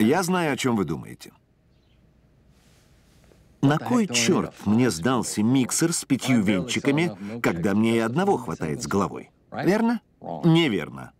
Я знаю, о чем вы думаете. На кой черт мне сдался миксер с пятью венчиками, ну, когда мне и одного ну, хватает с головой? Верно? Неверно.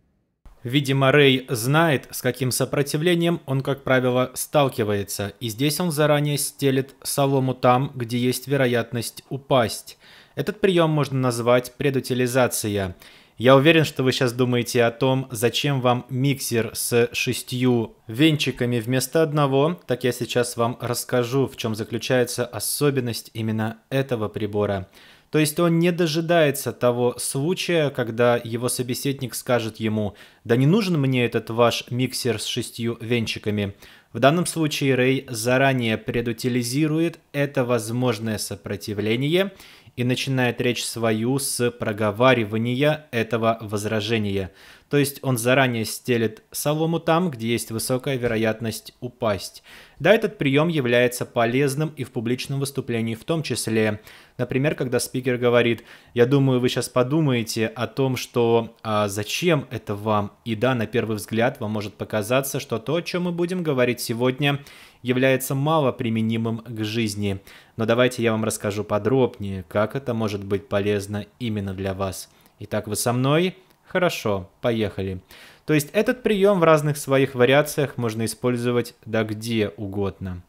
Видимо, Рэй знает, с каким сопротивлением он, как правило, сталкивается, и здесь он заранее стелет солому там, где есть вероятность упасть. Этот прием можно назвать предутилизация – я уверен, что вы сейчас думаете о том, зачем вам миксер с шестью венчиками вместо одного. Так я сейчас вам расскажу, в чем заключается особенность именно этого прибора. То есть он не дожидается того случая, когда его собеседник скажет ему «Да не нужен мне этот ваш миксер с шестью венчиками». В данном случае Рэй заранее предутилизирует это возможное сопротивление – и начинает речь свою с проговаривания этого возражения. То есть он заранее стелет солому там, где есть высокая вероятность упасть. Да, этот прием является полезным и в публичном выступлении в том числе. Например, когда спикер говорит, я думаю, вы сейчас подумаете о том, что а зачем это вам. И да, на первый взгляд вам может показаться, что то, о чем мы будем говорить сегодня, является мало применимым к жизни. Но давайте я вам расскажу подробнее, как это может быть полезно именно для вас. Итак, вы со мной? Хорошо, поехали. То есть этот прием в разных своих вариациях можно использовать да где угодно.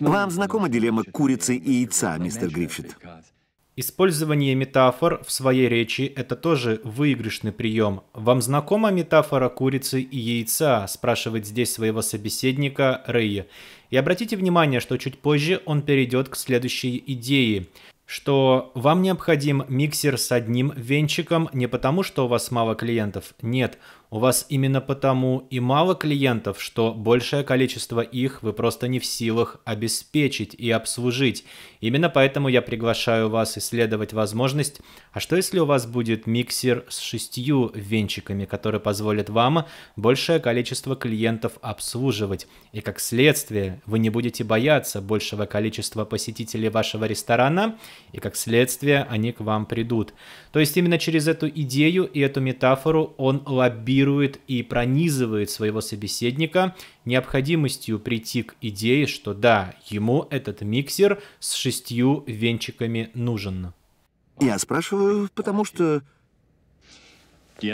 Вам знакома дилемма курицы и яйца, мистер Гриффит? Использование метафор в своей речи – это тоже выигрышный прием. Вам знакома метафора курицы и яйца, спрашивает здесь своего собеседника Рэй. И обратите внимание, что чуть позже он перейдет к следующей идее что вам необходим миксер с одним венчиком не потому, что у вас мало клиентов. Нет, у вас именно потому и мало клиентов, что большее количество их вы просто не в силах обеспечить и обслужить. Именно поэтому я приглашаю вас исследовать возможность, а что если у вас будет миксер с шестью венчиками, который позволит вам большее количество клиентов обслуживать. И как следствие, вы не будете бояться большего количества посетителей вашего ресторана, и как следствие, они к вам придут. То есть именно через эту идею и эту метафору он лоббирует и пронизывает своего собеседника необходимостью прийти к идее, что да, ему этот миксер с шестью венчиками нужен. Я спрашиваю, потому что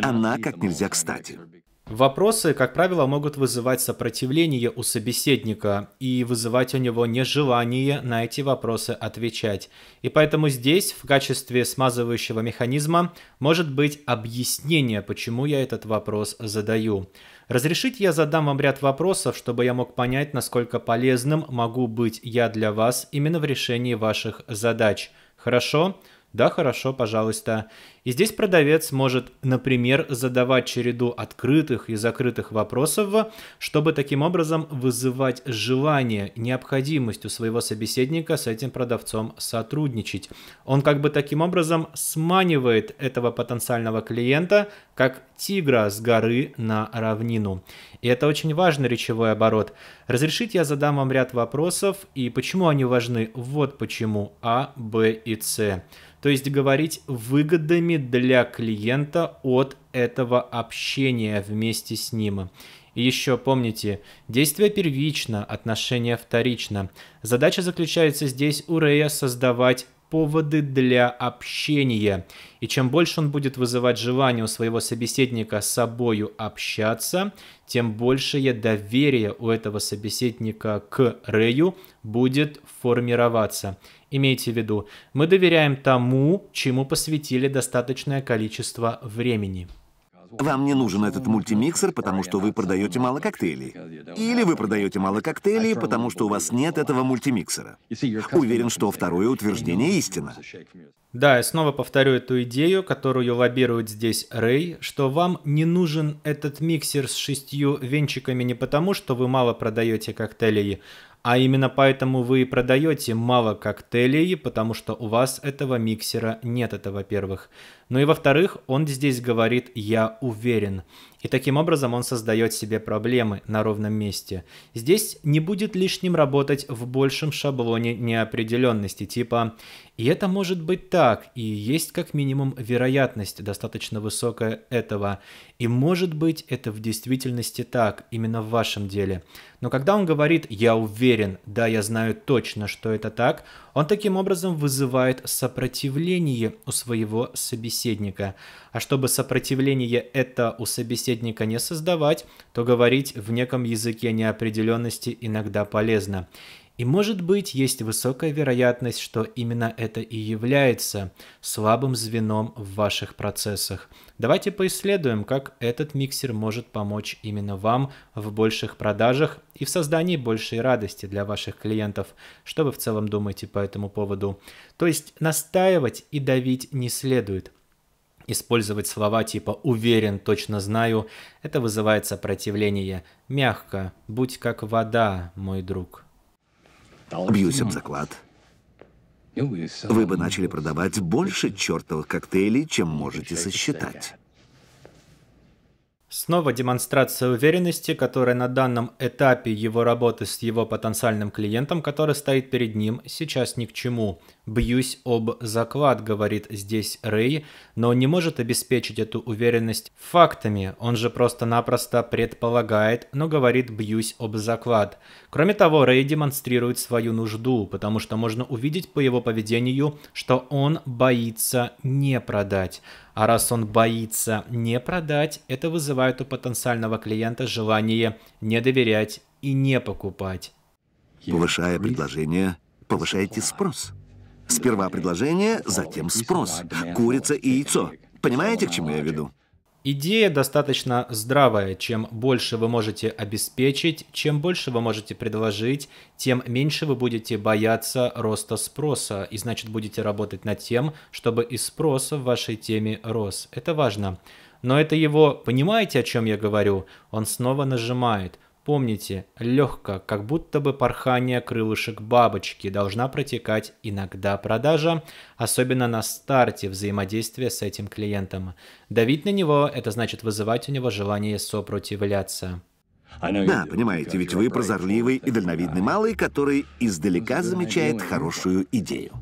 она как нельзя кстати. Вопросы, как правило, могут вызывать сопротивление у собеседника и вызывать у него нежелание на эти вопросы отвечать. И поэтому здесь в качестве смазывающего механизма может быть объяснение, почему я этот вопрос задаю. Разрешите я задам вам ряд вопросов, чтобы я мог понять, насколько полезным могу быть я для вас именно в решении ваших задач. Хорошо? Да, хорошо, пожалуйста. И здесь продавец может, например, задавать череду открытых и закрытых вопросов, чтобы таким образом вызывать желание, необходимость у своего собеседника с этим продавцом сотрудничать. Он как бы таким образом сманивает этого потенциального клиента, как тигра с горы на равнину. И это очень важный речевой оборот. Разрешить я задам вам ряд вопросов, и почему они важны? Вот почему А, Б и С. То есть говорить выгодами полезными для клиента от этого общения вместе с ним. И еще помните, действие первично, отношение вторично. Задача заключается здесь у Рея создавать поводы для общения. И чем больше он будет вызывать желание у своего собеседника с собою общаться, тем большее доверие у этого собеседника к Рэю будет формироваться. Имейте в виду, мы доверяем тому, чему посвятили достаточное количество времени. Вам не нужен этот мультимиксер, потому что вы продаете мало коктейлей. Или вы продаете мало коктейлей, потому что у вас нет этого мультимиксера. Уверен, что второе утверждение истина. Да, и снова повторю эту идею, которую лоббирует здесь Рэй, что вам не нужен этот миксер с шестью венчиками не потому, что вы мало продаете коктейлей, а именно поэтому вы и продаете мало коктейлей, потому что у вас этого миксера нет, это во-первых. Ну и во-вторых, он здесь говорит «я уверен». И таким образом он создает себе проблемы на ровном месте. Здесь не будет лишним работать в большем шаблоне неопределенности, типа «и это может быть так», и есть как минимум вероятность достаточно высокая этого, и может быть это в действительности так, именно в вашем деле. Но когда он говорит «я уверен», «да, я знаю точно, что это так», он таким образом вызывает сопротивление у своего собеседника собеседника. А чтобы сопротивление это у собеседника не создавать, то говорить в неком языке неопределенности иногда полезно. И может быть, есть высокая вероятность, что именно это и является слабым звеном в ваших процессах. Давайте поисследуем, как этот миксер может помочь именно вам в больших продажах и в создании большей радости для ваших клиентов. Что вы в целом думаете по этому поводу? То есть настаивать и давить не следует – использовать слова типа «уверен», «точно знаю», это вызывает сопротивление. Мягко, будь как вода, мой друг. Бьюсь об заклад. Вы бы начали продавать больше чертовых коктейлей, чем можете сосчитать. Снова демонстрация уверенности, которая на данном этапе его работы с его потенциальным клиентом, который стоит перед ним, сейчас ни к чему – Бьюсь об заклад, говорит здесь Рэй, но не может обеспечить эту уверенность фактами. Он же просто-напросто предполагает, но говорит «бьюсь об заклад». Кроме того, Рэй демонстрирует свою нужду, потому что можно увидеть по его поведению, что он боится не продать. А раз он боится не продать, это вызывает у потенциального клиента желание не доверять и не покупать. Повышая предложение, повышаете спрос. Сперва предложение, затем спрос. Курица и яйцо. Понимаете, к чему я веду? Идея достаточно здравая. Чем больше вы можете обеспечить, чем больше вы можете предложить, тем меньше вы будете бояться роста спроса. И значит, будете работать над тем, чтобы и спрос в вашей теме рос. Это важно. Но это его, понимаете, о чем я говорю? Он снова нажимает. Помните, легко, как будто бы порхание крылышек бабочки, должна протекать иногда продажа, особенно на старте взаимодействия с этим клиентом. Давить на него – это значит вызывать у него желание сопротивляться. Да, понимаете, ведь вы прозорливый и дальновидный малый, который издалека замечает хорошую идею.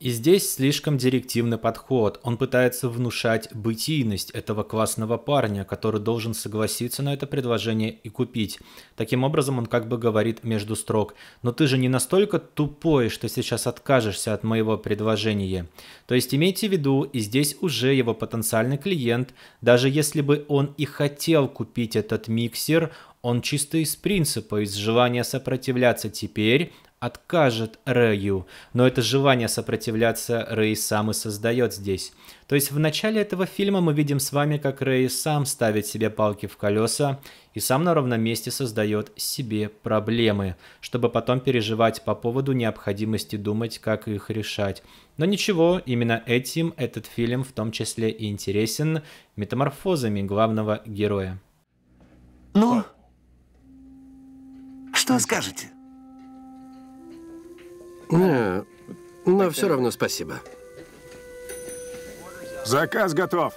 И здесь слишком директивный подход. Он пытается внушать бытийность этого классного парня, который должен согласиться на это предложение и купить. Таким образом, он как бы говорит между строк. «Но ты же не настолько тупой, что сейчас откажешься от моего предложения». То есть имейте в виду, и здесь уже его потенциальный клиент, даже если бы он и хотел купить этот миксер, он чисто из принципа, из желания сопротивляться теперь откажет Рэю, но это желание сопротивляться Рэй сам и создает здесь. То есть в начале этого фильма мы видим с вами, как Рэй сам ставит себе палки в колеса и сам на ровном месте создает себе проблемы, чтобы потом переживать по поводу необходимости думать, как их решать. Но ничего, именно этим этот фильм в том числе и интересен метаморфозами главного героя. Ну, что скажете? Не, но все равно спасибо. Заказ готов.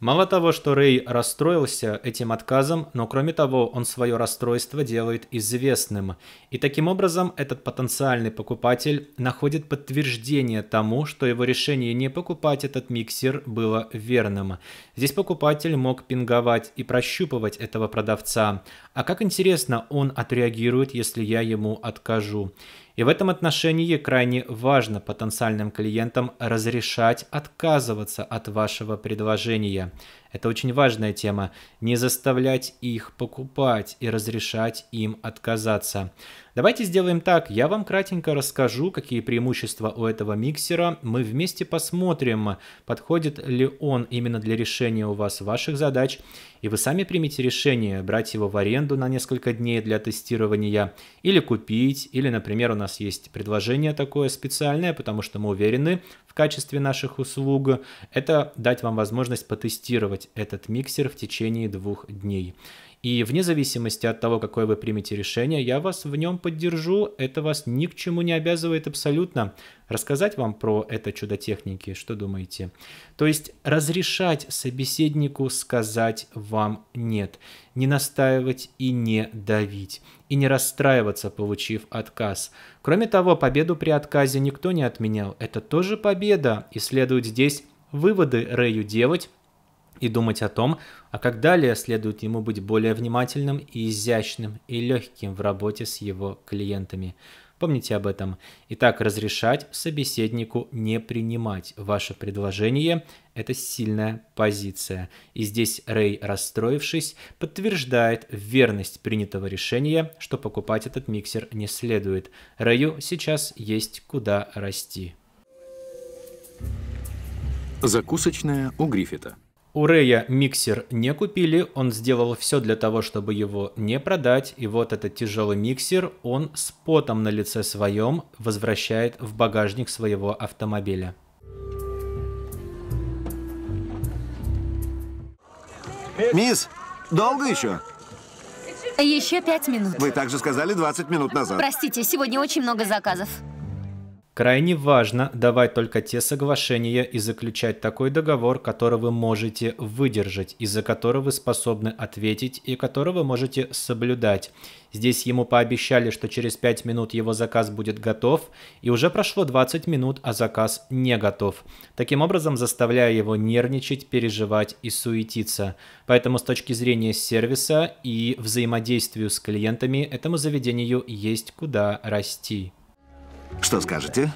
Мало того, что Рэй расстроился этим отказом, но кроме того, он свое расстройство делает известным. И таким образом этот потенциальный покупатель находит подтверждение тому, что его решение не покупать этот миксер было верным. Здесь покупатель мог пинговать и прощупывать этого продавца. А как интересно он отреагирует, если я ему откажу. И в этом отношении крайне важно потенциальным клиентам разрешать отказываться от вашего предложения. Это очень важная тема. Не заставлять их покупать и разрешать им отказаться. Давайте сделаем так. Я вам кратенько расскажу, какие преимущества у этого миксера. Мы вместе посмотрим, подходит ли он именно для решения у вас ваших задач. И вы сами примите решение, брать его в аренду на несколько дней для тестирования или купить. Или, например, у нас есть предложение такое специальное, потому что мы уверены качестве наших услуг, это дать вам возможность потестировать этот миксер в течение двух дней. И вне зависимости от того, какое вы примете решение, я вас в нем поддержу. Это вас ни к чему не обязывает абсолютно. Рассказать вам про это чудо техники, что думаете? То есть разрешать собеседнику сказать вам «нет», не настаивать и не давить, и не расстраиваться, получив отказ. Кроме того, победу при отказе никто не отменял. Это тоже победа, и следует здесь выводы Рэю делать, и думать о том, а как далее следует ему быть более внимательным и изящным и легким в работе с его клиентами. Помните об этом. Итак, разрешать собеседнику не принимать ваше предложение – это сильная позиция. И здесь Рэй, расстроившись, подтверждает верность принятого решения, что покупать этот миксер не следует. Рэю сейчас есть куда расти. Закусочная у Гриффита – у Рэя миксер не купили, он сделал все для того, чтобы его не продать, и вот этот тяжелый миксер он с потом на лице своем возвращает в багажник своего автомобиля. Мисс, долго еще? Еще пять минут. Вы также сказали 20 минут назад. Простите, сегодня очень много заказов. Крайне важно давать только те соглашения и заключать такой договор, который вы можете выдержать, из-за которого вы способны ответить и которого вы можете соблюдать. Здесь ему пообещали, что через 5 минут его заказ будет готов, и уже прошло 20 минут, а заказ не готов. Таким образом, заставляя его нервничать, переживать и суетиться. Поэтому с точки зрения сервиса и взаимодействию с клиентами этому заведению есть куда расти. Что скажете?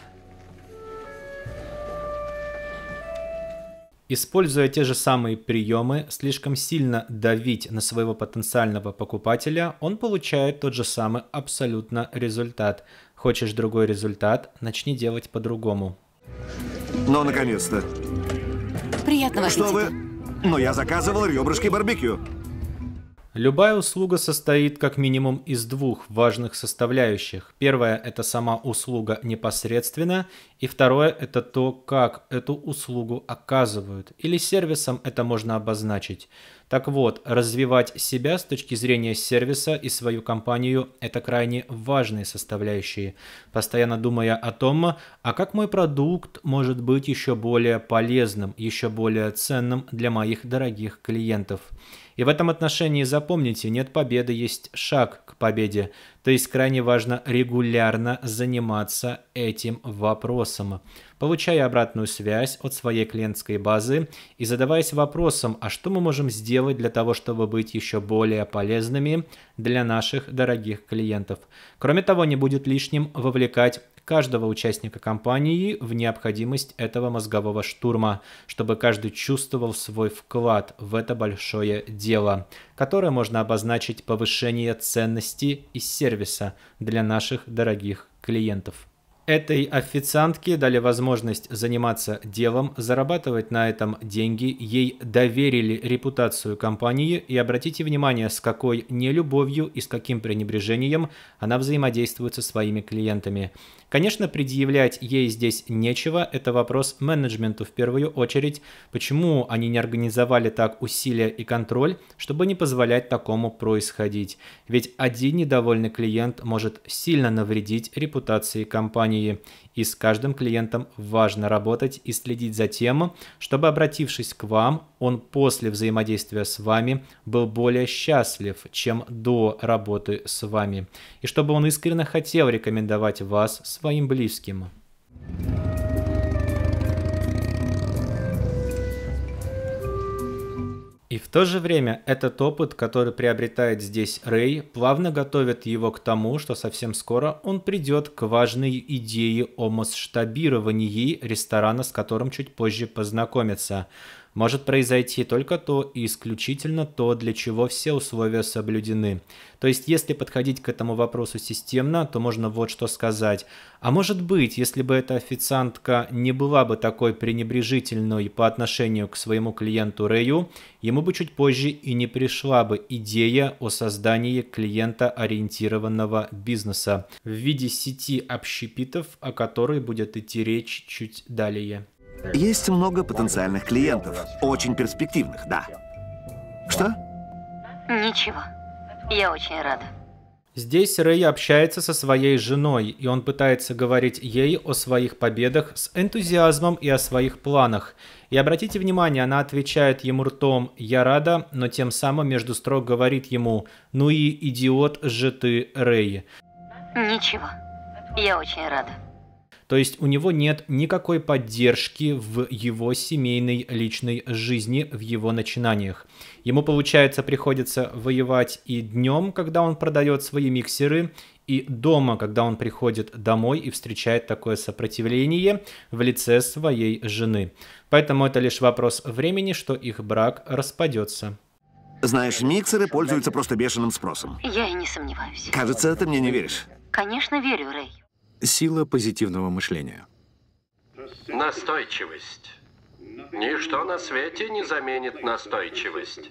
Используя те же самые приемы, слишком сильно давить на своего потенциального покупателя, он получает тот же самый абсолютно результат. Хочешь другой результат, начни делать по-другому. Ну, наконец-то. Приятного Что вы? Но ну, я заказывал ребрышки барбекю. Любая услуга состоит как минимум из двух важных составляющих. Первое – это сама услуга непосредственно, и второе – это то, как эту услугу оказывают, или сервисом это можно обозначить. Так вот, развивать себя с точки зрения сервиса и свою компанию – это крайне важные составляющие, постоянно думая о том, а как мой продукт может быть еще более полезным, еще более ценным для моих дорогих клиентов – и в этом отношении запомните, нет победы, есть шаг к победе. То есть крайне важно регулярно заниматься этим вопросом, получая обратную связь от своей клиентской базы и задаваясь вопросом, а что мы можем сделать для того, чтобы быть еще более полезными для наших дорогих клиентов. Кроме того, не будет лишним вовлекать каждого участника компании в необходимость этого мозгового штурма, чтобы каждый чувствовал свой вклад в это большое дело, которое можно обозначить повышение ценности и сервиса для наших дорогих клиентов. Этой официантке дали возможность заниматься делом, зарабатывать на этом деньги, ей доверили репутацию компании и обратите внимание, с какой нелюбовью и с каким пренебрежением она взаимодействует со своими клиентами. Конечно, предъявлять ей здесь нечего, это вопрос менеджменту в первую очередь, почему они не организовали так усилия и контроль, чтобы не позволять такому происходить. Ведь один недовольный клиент может сильно навредить репутации компании и с каждым клиентом важно работать и следить за тем, чтобы, обратившись к вам, он после взаимодействия с вами был более счастлив, чем до работы с вами, и чтобы он искренне хотел рекомендовать вас своим близким. Thank you И в то же время этот опыт, который приобретает здесь Рэй, плавно готовит его к тому, что совсем скоро он придет к важной идее о масштабировании ресторана, с которым чуть позже познакомится – может произойти только то и исключительно то, для чего все условия соблюдены. То есть, если подходить к этому вопросу системно, то можно вот что сказать. А может быть, если бы эта официантка не была бы такой пренебрежительной по отношению к своему клиенту Рэю, ему бы чуть позже и не пришла бы идея о создании клиентоориентированного бизнеса в виде сети общепитов, о которой будет идти речь чуть далее. Есть много потенциальных клиентов, очень перспективных, да. Что? Ничего. Я очень рада. Здесь Рэй общается со своей женой, и он пытается говорить ей о своих победах с энтузиазмом и о своих планах. И обратите внимание, она отвечает ему ртом «Я рада», но тем самым между строк говорит ему «Ну и идиот же ты, Рэй». Ничего, я очень рада. То есть у него нет никакой поддержки в его семейной личной жизни, в его начинаниях. Ему, получается, приходится воевать и днем, когда он продает свои миксеры, и дома, когда он приходит домой и встречает такое сопротивление в лице своей жены. Поэтому это лишь вопрос времени, что их брак распадется. Знаешь, миксеры пользуются просто бешеным спросом. Я и не сомневаюсь. Кажется, ты мне не веришь. Конечно, верю, Рэй. Сила позитивного мышления. Настойчивость. Ничто на свете не заменит настойчивость.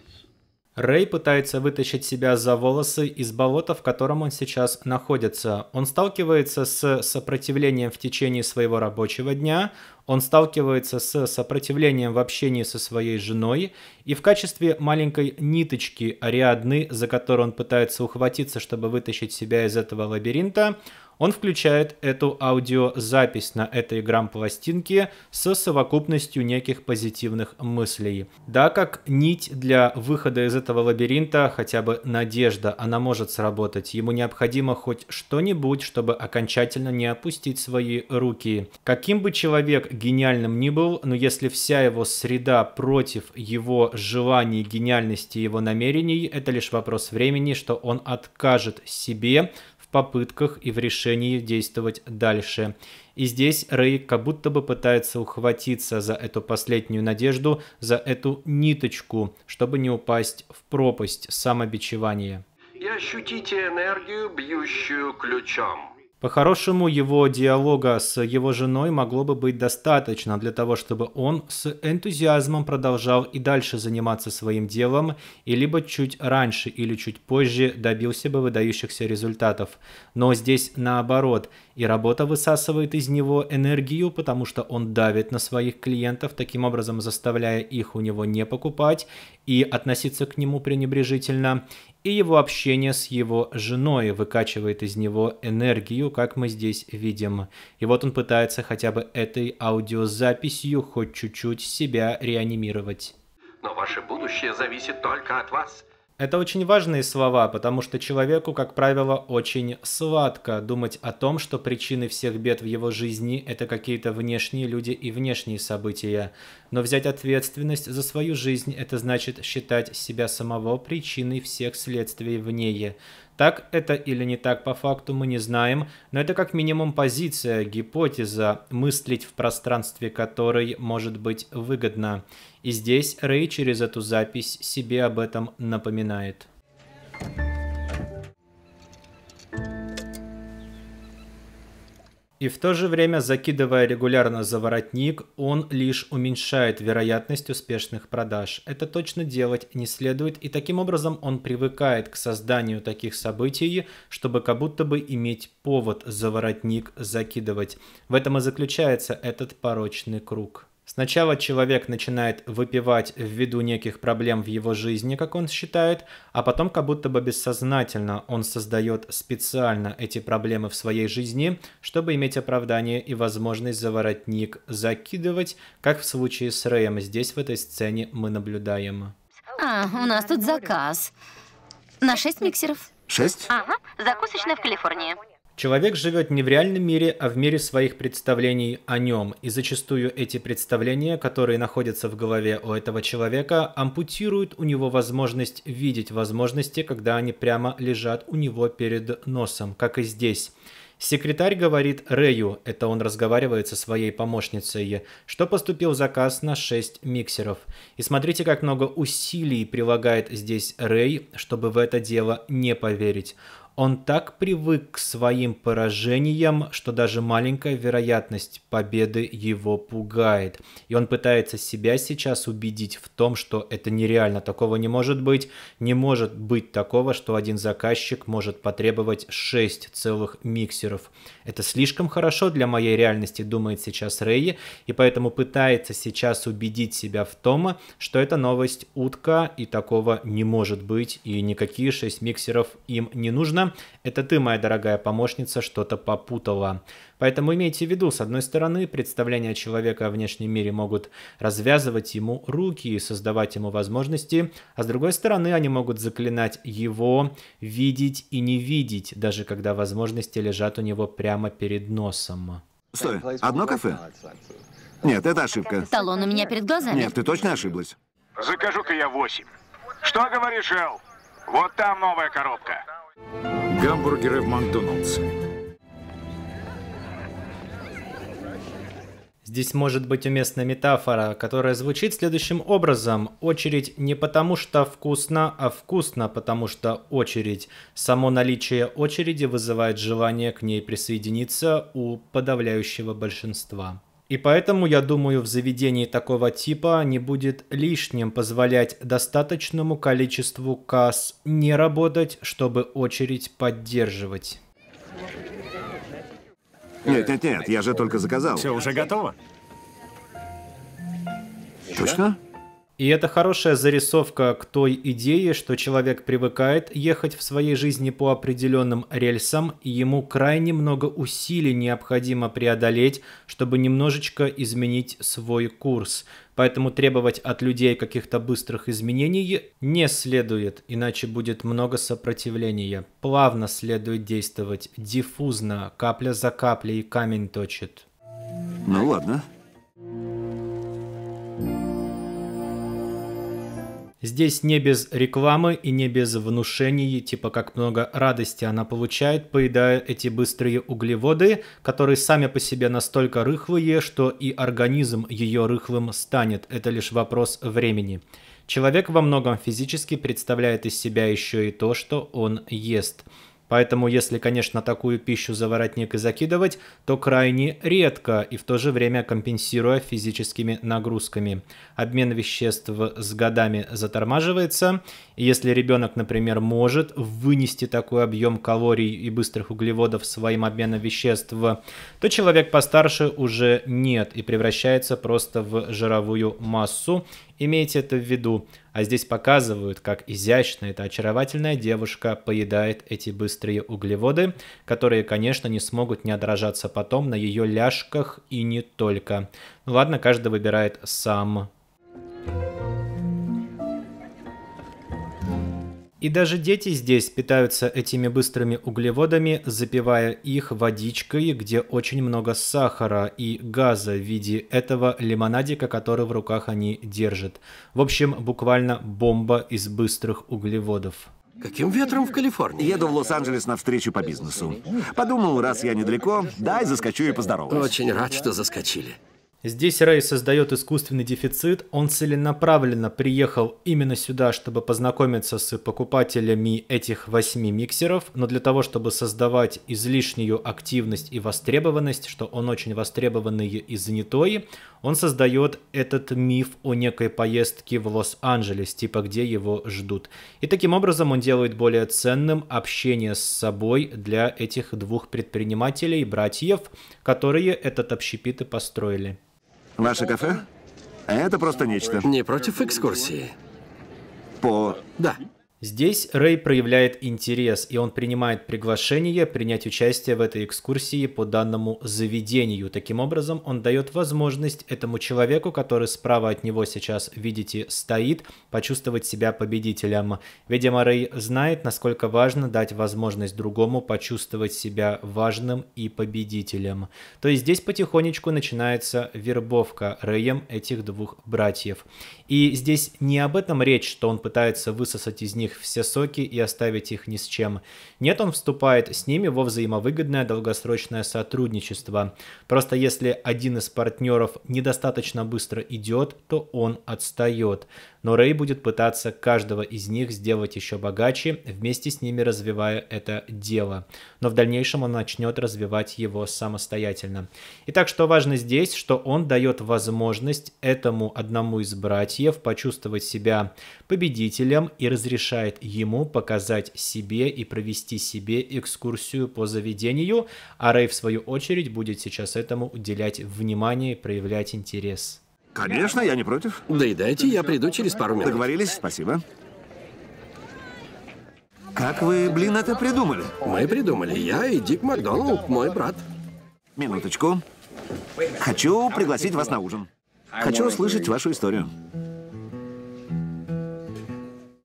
Рэй пытается вытащить себя за волосы из болота, в котором он сейчас находится. Он сталкивается с сопротивлением в течение своего рабочего дня, он сталкивается с сопротивлением в общении со своей женой, и в качестве маленькой ниточки Ариадны, за которую он пытается ухватиться, чтобы вытащить себя из этого лабиринта, он включает эту аудиозапись на этой грамм-пластинке со совокупностью неких позитивных мыслей. Да, как нить для выхода из этого лабиринта, хотя бы надежда, она может сработать. Ему необходимо хоть что-нибудь, чтобы окончательно не опустить свои руки. Каким бы человек гениальным ни был, но если вся его среда против его желаний, гениальности его намерений, это лишь вопрос времени, что он откажет себе попытках и в решении действовать дальше. И здесь Рэй как будто бы пытается ухватиться за эту последнюю надежду, за эту ниточку, чтобы не упасть в пропасть самобичевания. И ощутите энергию, бьющую ключом. По-хорошему, его диалога с его женой могло бы быть достаточно для того, чтобы он с энтузиазмом продолжал и дальше заниматься своим делом, и либо чуть раньше или чуть позже добился бы выдающихся результатов. Но здесь наоборот – и работа высасывает из него энергию, потому что он давит на своих клиентов, таким образом заставляя их у него не покупать и относиться к нему пренебрежительно, и его общение с его женой выкачивает из него энергию, как мы здесь видим. И вот он пытается хотя бы этой аудиозаписью хоть чуть-чуть себя реанимировать. Но ваше будущее зависит только от вас – это очень важные слова, потому что человеку, как правило, очень сладко думать о том, что причины всех бед в его жизни – это какие-то внешние люди и внешние события. Но взять ответственность за свою жизнь – это значит считать себя самого причиной всех следствий в ней. Так это или не так по факту мы не знаем, но это как минимум позиция, гипотеза, мыслить в пространстве которой может быть выгодно. И здесь Рэй через эту запись себе об этом напоминает. Thank you. И в то же время, закидывая регулярно за воротник, он лишь уменьшает вероятность успешных продаж. Это точно делать не следует, и таким образом он привыкает к созданию таких событий, чтобы как будто бы иметь повод за воротник закидывать. В этом и заключается этот порочный круг. Сначала человек начинает выпивать ввиду неких проблем в его жизни, как он считает, а потом как будто бы бессознательно он создает специально эти проблемы в своей жизни, чтобы иметь оправдание и возможность заворотник закидывать, как в случае с Рэем здесь в этой сцене мы наблюдаем. А, у нас тут заказ. На шесть миксеров. Шесть? Ага, закусочная в Калифорнии. Человек живет не в реальном мире, а в мире своих представлений о нем, и зачастую эти представления, которые находятся в голове у этого человека, ампутируют у него возможность видеть возможности, когда они прямо лежат у него перед носом, как и здесь. Секретарь говорит Рэю, это он разговаривает со своей помощницей, что поступил заказ на 6 миксеров. И смотрите, как много усилий прилагает здесь Рэй, чтобы в это дело не поверить. Он так привык к своим поражениям, что даже маленькая вероятность победы его пугает. И он пытается себя сейчас убедить в том, что это нереально, такого не может быть. Не может быть такого, что один заказчик может потребовать 6 целых миксеров. Это слишком хорошо для моей реальности, думает сейчас Рэй, и поэтому пытается сейчас убедить себя в том, что эта новость утка, и такого не может быть, и никакие 6 миксеров им не нужно это ты, моя дорогая помощница, что-то попутала. Поэтому имейте в виду, с одной стороны, представления человека о внешнем мире могут развязывать ему руки и создавать ему возможности, а с другой стороны, они могут заклинать его видеть и не видеть, даже когда возможности лежат у него прямо перед носом. Стой, одно кафе? Нет, это ошибка. Талон у меня перед глазами. Нет, ты точно ошиблась. Закажу-ка я восемь. Что говоришь, Эл? Вот там новая коробка. Гамбургеры в Макдональдсе. Здесь может быть уместна метафора, которая звучит следующим образом. Очередь не потому, что вкусно, а вкусно, потому что очередь. Само наличие очереди вызывает желание к ней присоединиться у подавляющего большинства. И поэтому, я думаю, в заведении такого типа не будет лишним позволять достаточному количеству касс не работать, чтобы очередь поддерживать. Нет, нет, нет, я же только заказал. Все уже готово? Точно? И это хорошая зарисовка к той идее, что человек привыкает ехать в своей жизни по определенным рельсам, и ему крайне много усилий необходимо преодолеть, чтобы немножечко изменить свой курс. Поэтому требовать от людей каких-то быстрых изменений не следует, иначе будет много сопротивления. Плавно следует действовать, диффузно, капля за каплей камень точит. Ну ладно, Здесь не без рекламы и не без внушений, типа как много радости она получает, поедая эти быстрые углеводы, которые сами по себе настолько рыхлые, что и организм ее рыхлым станет. Это лишь вопрос времени. Человек во многом физически представляет из себя еще и то, что он ест. Поэтому, если, конечно, такую пищу за воротник и закидывать, то крайне редко и в то же время компенсируя физическими нагрузками. Обмен веществ с годами затормаживается. И если ребенок, например, может вынести такой объем калорий и быстрых углеводов своим обменом веществ, то человек постарше уже нет и превращается просто в жировую массу Имейте это в виду, а здесь показывают, как изящно эта очаровательная девушка поедает эти быстрые углеводы, которые, конечно, не смогут не отражаться потом на ее ляжках и не только. Ну ладно, каждый выбирает сам. Thank you И даже дети здесь питаются этими быстрыми углеводами, запивая их водичкой, где очень много сахара и газа в виде этого лимонадика, который в руках они держат. В общем, буквально бомба из быстрых углеводов. Каким ветром в Калифорнии? Еду в Лос-Анджелес на встречу по бизнесу. Подумал, раз я недалеко, дай заскочу и поздороваюсь. Очень рад, что заскочили. Здесь Рэй создает искусственный дефицит, он целенаправленно приехал именно сюда, чтобы познакомиться с покупателями этих восьми миксеров, но для того, чтобы создавать излишнюю активность и востребованность, что он очень востребованный и занятой, он создает этот миф о некой поездке в Лос-Анджелес, типа где его ждут. И таким образом он делает более ценным общение с собой для этих двух предпринимателей, братьев, которые этот общепит и построили. Ваше кафе? Это просто нечто. Не против экскурсии? По... Да. Здесь Рэй проявляет интерес, и он принимает приглашение принять участие в этой экскурсии по данному заведению. Таким образом, он дает возможность этому человеку, который справа от него сейчас, видите, стоит, почувствовать себя победителем. Видимо, Рэй знает, насколько важно дать возможность другому почувствовать себя важным и победителем. То есть здесь потихонечку начинается вербовка Рэем этих двух братьев. И здесь не об этом речь, что он пытается высосать из них их все соки и оставить их ни с чем. Нет, он вступает с ними во взаимовыгодное долгосрочное сотрудничество. Просто если один из партнеров недостаточно быстро идет, то он отстает но Рэй будет пытаться каждого из них сделать еще богаче, вместе с ними развивая это дело. Но в дальнейшем он начнет развивать его самостоятельно. Итак, что важно здесь, что он дает возможность этому одному из братьев почувствовать себя победителем и разрешает ему показать себе и провести себе экскурсию по заведению, а Рэй в свою очередь будет сейчас этому уделять внимание и проявлять интерес. Конечно, я не против. Да Доедайте, я приду через пару минут. Договорились? Спасибо. Как вы, блин, это придумали? Мы придумали. Я и Дик Макдоналд, мой брат. Минуточку. Хочу пригласить вас на ужин. Хочу услышать вашу историю.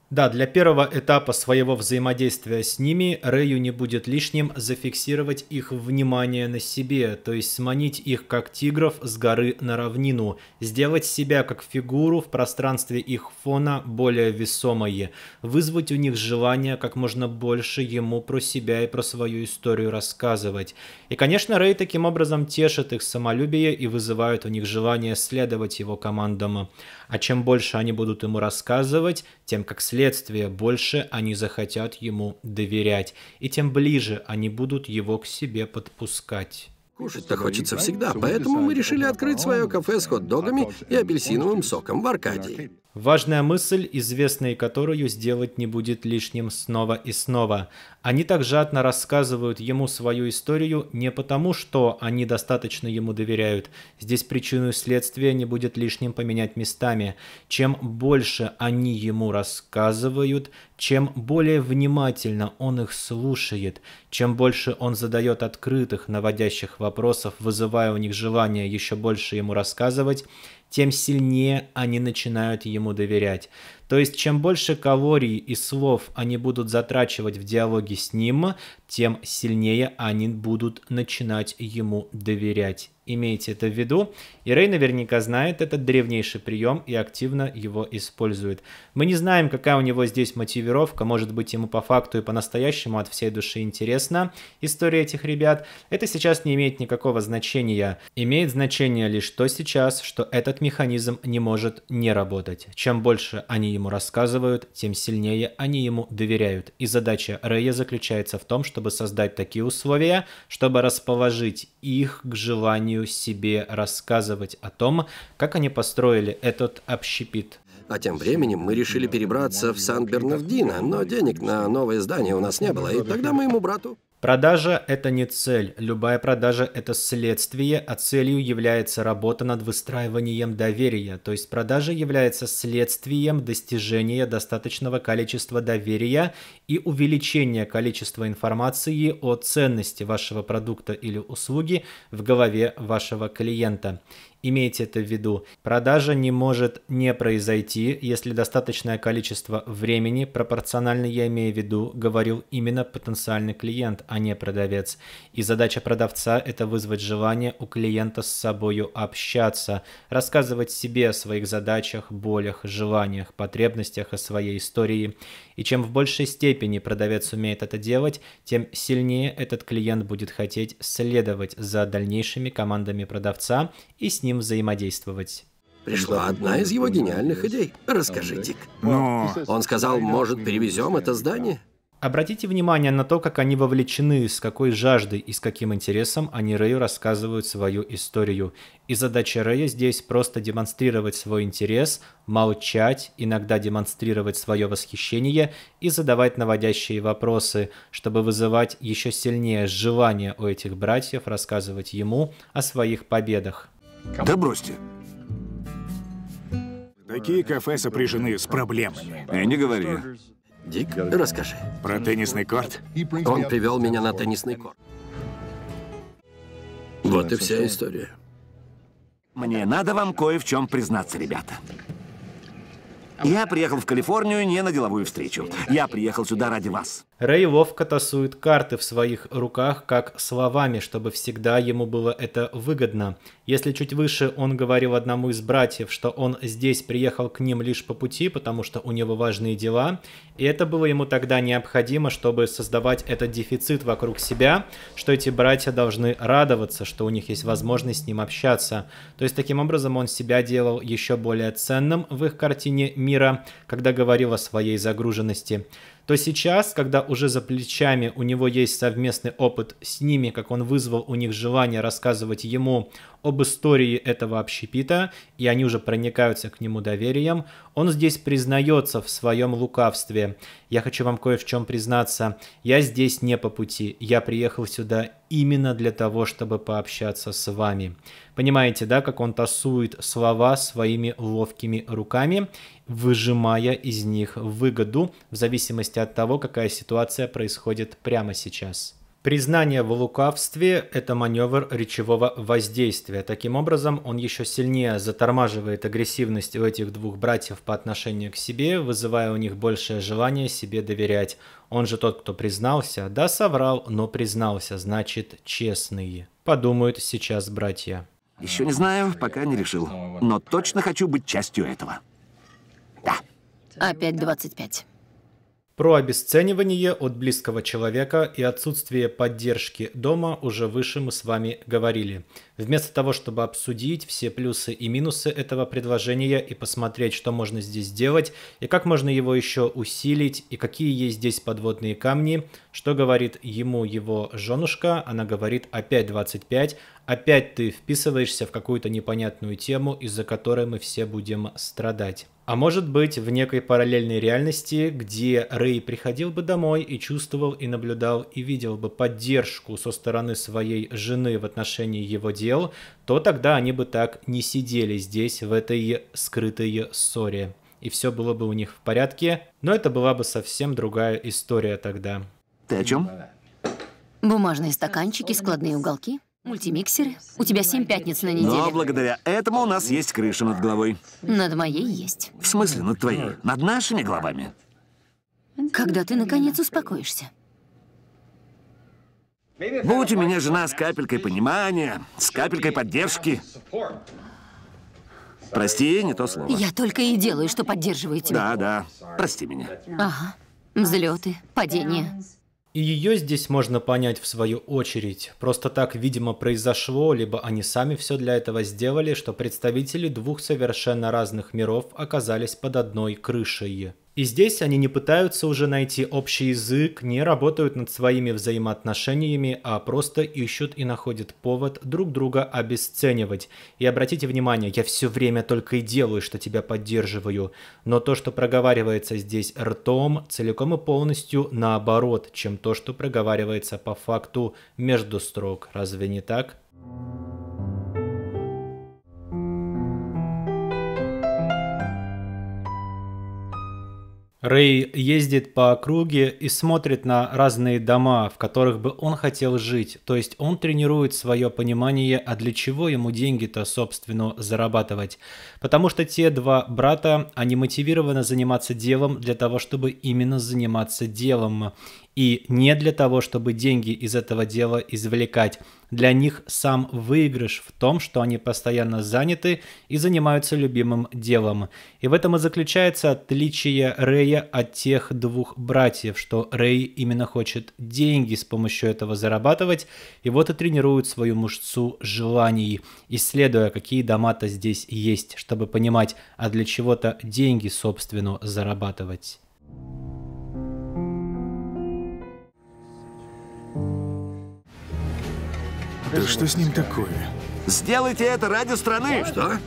Да, для первого этапа своего взаимодействия с ними Рэю не будет лишним зафиксировать их внимание на себе, то есть сманить их как тигров с горы на равнину, сделать себя как фигуру в пространстве их фона более весомой, вызвать у них желание как можно больше ему про себя и про свою историю рассказывать. И, конечно, Рэй таким образом тешит их самолюбие и вызывает у них желание следовать его командам. А чем больше они будут ему рассказывать, тем как следует следствие, больше они захотят ему доверять, и тем ближе они будут его к себе подпускать. Кушать-то хочется всегда, поэтому мы решили открыть свое кафе с хот-догами а и апельсиновым соком в Аркадии. Важная мысль, известной которую сделать не будет лишним снова и снова. Они так жадно рассказывают ему свою историю не потому, что они достаточно ему доверяют. Здесь причину и следствие не будет лишним поменять местами. Чем больше они ему рассказывают, чем более внимательно он их слушает, чем больше он задает открытых, наводящих вопросов, вызывая у них желание еще больше ему рассказывать, тем сильнее они начинают ему доверять. То есть, чем больше калорий и слов они будут затрачивать в диалоге с ним, тем сильнее они будут начинать ему доверять. Имейте это в виду. И Рей наверняка знает этот древнейший прием и активно его использует. Мы не знаем, какая у него здесь мотивировка. Может быть, ему по факту и по-настоящему от всей души интересна история этих ребят. Это сейчас не имеет никакого значения. Имеет значение лишь то сейчас, что этот механизм не может не работать. Чем больше они ему рассказывают, тем сильнее они ему доверяют. И задача Рэя заключается в том, чтобы создать такие условия, чтобы расположить их к желанию желанию себе рассказывать о том, как они построили этот общепит. А тем временем мы решили перебраться в Сан-Бернардино, но денег на новое здание у нас не было, и тогда моему брату Продажа – это не цель, любая продажа – это следствие, а целью является работа над выстраиванием доверия, то есть продажа является следствием достижения достаточного количества доверия и увеличения количества информации о ценности вашего продукта или услуги в голове вашего клиента. Имейте это в виду. Продажа не может не произойти, если достаточное количество времени, пропорционально я имею в виду, говорил именно потенциальный клиент, а не продавец. И задача продавца – это вызвать желание у клиента с собою общаться, рассказывать себе о своих задачах, болях, желаниях, потребностях, о своей истории. И чем в большей степени продавец умеет это делать, тем сильнее этот клиент будет хотеть следовать за дальнейшими командами продавца и с ним взаимодействовать. Пришла одна из его гениальных идей. расскажите. Но... Ну. Он сказал, может, перевезем это здание? Обратите внимание на то, как они вовлечены, с какой жаждой и с каким интересом они Рэю рассказывают свою историю. И задача Рэя здесь просто демонстрировать свой интерес, молчать, иногда демонстрировать свое восхищение и задавать наводящие вопросы, чтобы вызывать еще сильнее желание у этих братьев рассказывать ему о своих победах. Да бросьте, Такие кафе сопряжены с проблемами. Э, не говори. Дик, расскажи. Про теннисный корт? Он привел меня на теннисный корт. Вот и вся история. Мне надо вам кое в чем признаться, ребята. Я приехал в Калифорнию не на деловую встречу. Я приехал сюда ради вас. Рэй ловко тасует карты в своих руках, как словами, чтобы всегда ему было это выгодно. Если чуть выше он говорил одному из братьев, что он здесь приехал к ним лишь по пути, потому что у него важные дела, и это было ему тогда необходимо, чтобы создавать этот дефицит вокруг себя, что эти братья должны радоваться, что у них есть возможность с ним общаться. То есть таким образом он себя делал еще более ценным в их картине мира, когда говорил о своей загруженности, то сейчас, когда уже за плечами у него есть совместный опыт с ними, как он вызвал у них желание рассказывать ему об истории этого общепита, и они уже проникаются к нему доверием, он здесь признается в своем лукавстве. «Я хочу вам кое в чем признаться. Я здесь не по пути. Я приехал сюда именно для того, чтобы пообщаться с вами». Понимаете, да, как он тасует слова своими ловкими руками, выжимая из них выгоду в зависимости от того, какая ситуация происходит прямо сейчас. Признание в лукавстве – это маневр речевого воздействия. Таким образом, он еще сильнее затормаживает агрессивность у этих двух братьев по отношению к себе, вызывая у них большее желание себе доверять. Он же тот, кто признался. Да, соврал, но признался, значит, честные. Подумают сейчас братья. Еще не знаю, пока не решил. Но точно хочу быть частью этого. А525. Про обесценивание от близкого человека и отсутствие поддержки дома уже выше мы с вами говорили. Вместо того, чтобы обсудить все плюсы и минусы этого предложения и посмотреть, что можно здесь сделать, и как можно его еще усилить, и какие есть здесь подводные камни, что говорит ему его женушка, она говорит опять 25, опять ты вписываешься в какую-то непонятную тему, из-за которой мы все будем страдать. А может быть, в некой параллельной реальности, где Рэй приходил бы домой и чувствовал, и наблюдал, и видел бы поддержку со стороны своей жены в отношении его дел, то тогда они бы так не сидели здесь, в этой скрытой ссоре. И все было бы у них в порядке, но это была бы совсем другая история тогда. Ты о чем? Бумажные стаканчики, складные уголки. Мультимиксеры. У тебя семь пятниц на неделю. Но благодаря этому у нас есть крыша над головой. Над моей есть. В смысле над твоей? Над нашими головами? Когда ты, наконец, успокоишься? Будь у меня жена с капелькой понимания, с капелькой поддержки. Прости, не то слово. Я только и делаю, что поддерживаю тебя. Да, да. Прости меня. Ага. Взлеты, падения. И ее здесь можно понять в свою очередь. Просто так, видимо, произошло, либо они сами все для этого сделали, что представители двух совершенно разных миров оказались под одной крышей. И здесь они не пытаются уже найти общий язык, не работают над своими взаимоотношениями, а просто ищут и находят повод друг друга обесценивать. И обратите внимание, я все время только и делаю, что тебя поддерживаю. Но то, что проговаривается здесь ртом, целиком и полностью наоборот, чем то, что проговаривается по факту между строк. Разве не так? Рэй ездит по округе и смотрит на разные дома, в которых бы он хотел жить. То есть он тренирует свое понимание, а для чего ему деньги-то, собственно, зарабатывать. Потому что те два брата, они мотивированы заниматься делом для того, чтобы именно заниматься делом и не для того, чтобы деньги из этого дела извлекать. Для них сам выигрыш в том, что они постоянно заняты и занимаются любимым делом. И в этом и заключается отличие Рэя от тех двух братьев, что Рэй именно хочет деньги с помощью этого зарабатывать, и вот и тренирует свою мышцу желаний, исследуя, какие дома-то здесь есть, чтобы понимать, а для чего-то деньги, собственно, зарабатывать. Да что с ним такое? Сделайте это ради страны! Что?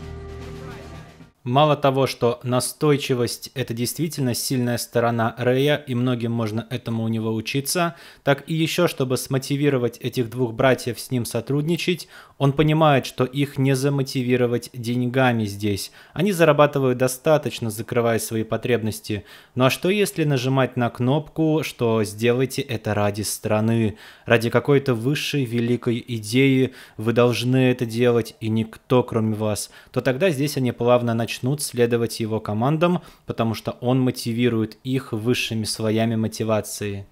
Мало того, что настойчивость – это действительно сильная сторона Рэя, и многим можно этому у него учиться, так и еще, чтобы смотивировать этих двух братьев с ним сотрудничать, он понимает, что их не замотивировать деньгами здесь. Они зарабатывают достаточно, закрывая свои потребности. Ну а что если нажимать на кнопку, что сделайте это ради страны, ради какой-то высшей великой идеи, вы должны это делать, и никто кроме вас, то тогда здесь они плавно начинают начнут следовать его командам, потому что он мотивирует их высшими слоями мотивации.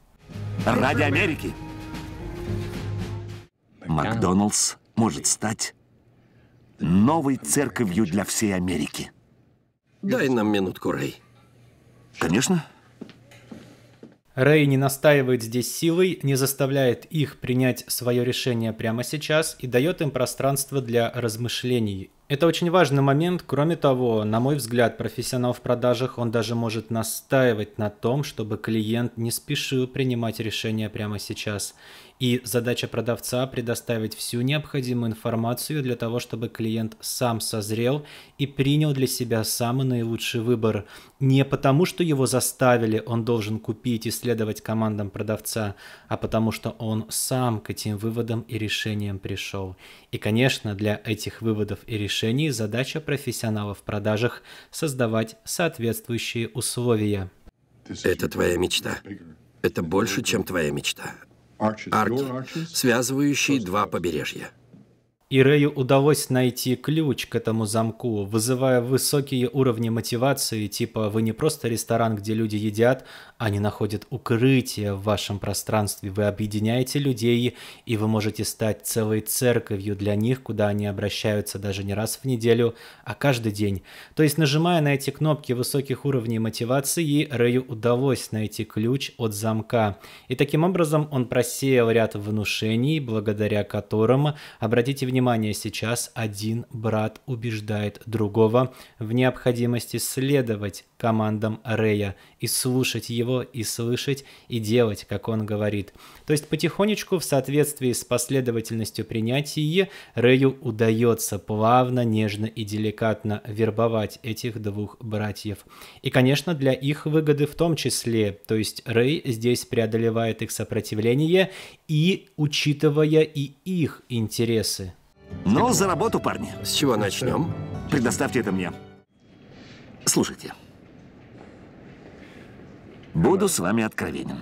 Ради Америки! Макдоналдс может стать новой церковью для всей Америки. Дай нам минутку, Рэй. Конечно. Рэй не настаивает здесь силой, не заставляет их принять свое решение прямо сейчас и дает им пространство для размышлений это очень важный момент. Кроме того, на мой взгляд, профессионал в продажах, он даже может настаивать на том, чтобы клиент не спешил принимать решение прямо сейчас. И задача продавца – предоставить всю необходимую информацию для того, чтобы клиент сам созрел и принял для себя самый наилучший выбор. Не потому, что его заставили, он должен купить и следовать командам продавца, а потому что он сам к этим выводам и решениям пришел. И, конечно, для этих выводов и решений решений задача профессионала в продажах – создавать соответствующие условия. Это твоя мечта. Это больше, чем твоя мечта. Арки, связывающие два побережья. И Рэю удалось найти ключ к этому замку, вызывая высокие уровни мотивации, типа «Вы не просто ресторан, где люди едят, они находят укрытие в вашем пространстве, вы объединяете людей, и вы можете стать целой церковью для них, куда они обращаются даже не раз в неделю, а каждый день». То есть, нажимая на эти кнопки высоких уровней мотивации, Рэю удалось найти ключ от замка. И таким образом он просеял ряд внушений, благодаря которым, обратите внимание, внимание, сейчас один брат убеждает другого в необходимости следовать командам Рея и слушать его, и слышать, и делать, как он говорит. То есть потихонечку, в соответствии с последовательностью принятия, Рею удается плавно, нежно и деликатно вербовать этих двух братьев. И, конечно, для их выгоды в том числе, то есть Рей здесь преодолевает их сопротивление и учитывая и их интересы. Но ну, за работу, парни. С чего начнем? Предоставьте это мне. Слушайте. Буду с вами откровенен.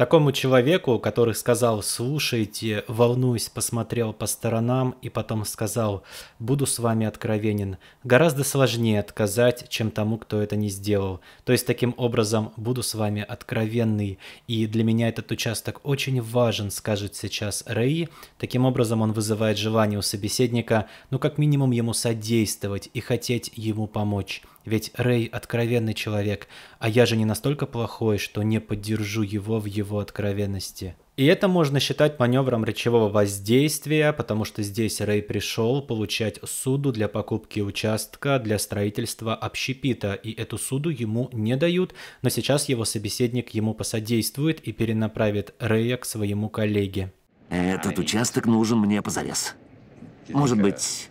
Такому человеку, который сказал «слушайте, волнуюсь, посмотрел по сторонам» и потом сказал «буду с вами откровенен», гораздо сложнее отказать, чем тому, кто это не сделал. То есть таким образом «буду с вами откровенный». И для меня этот участок очень важен, скажет сейчас Рэй. Таким образом он вызывает желание у собеседника, ну как минимум ему содействовать и хотеть ему помочь. Ведь Рэй откровенный человек, а я же не настолько плохой, что не поддержу его в его откровенности. И это можно считать маневром речевого воздействия, потому что здесь Рэй пришел получать суду для покупки участка для строительства общепита, и эту суду ему не дают, но сейчас его собеседник ему посодействует и перенаправит Рэя к своему коллеге. Этот участок нужен мне позарез. Может быть,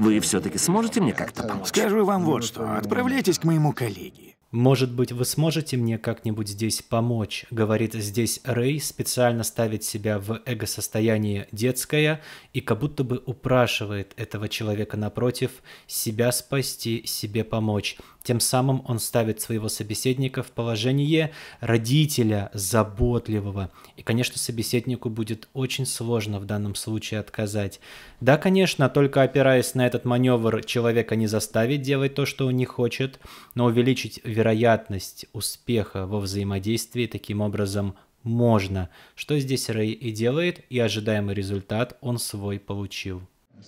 вы все-таки сможете мне как-то помочь? Скажу вам вот что. Отправляйтесь к моему коллеге. «Может быть, вы сможете мне как-нибудь здесь помочь?» — говорит здесь Рэй, специально ставит себя в эго-состояние детское и как будто бы упрашивает этого человека напротив себя спасти, себе помочь. Тем самым он ставит своего собеседника в положение родителя заботливого. И, конечно, собеседнику будет очень сложно в данном случае отказать. Да, конечно, только опираясь на этот маневр, человека не заставить делать то, что он не хочет, но увеличить вероятность успеха во взаимодействии таким образом можно, что здесь Рэй и делает, и ожидаемый результат он свой получил.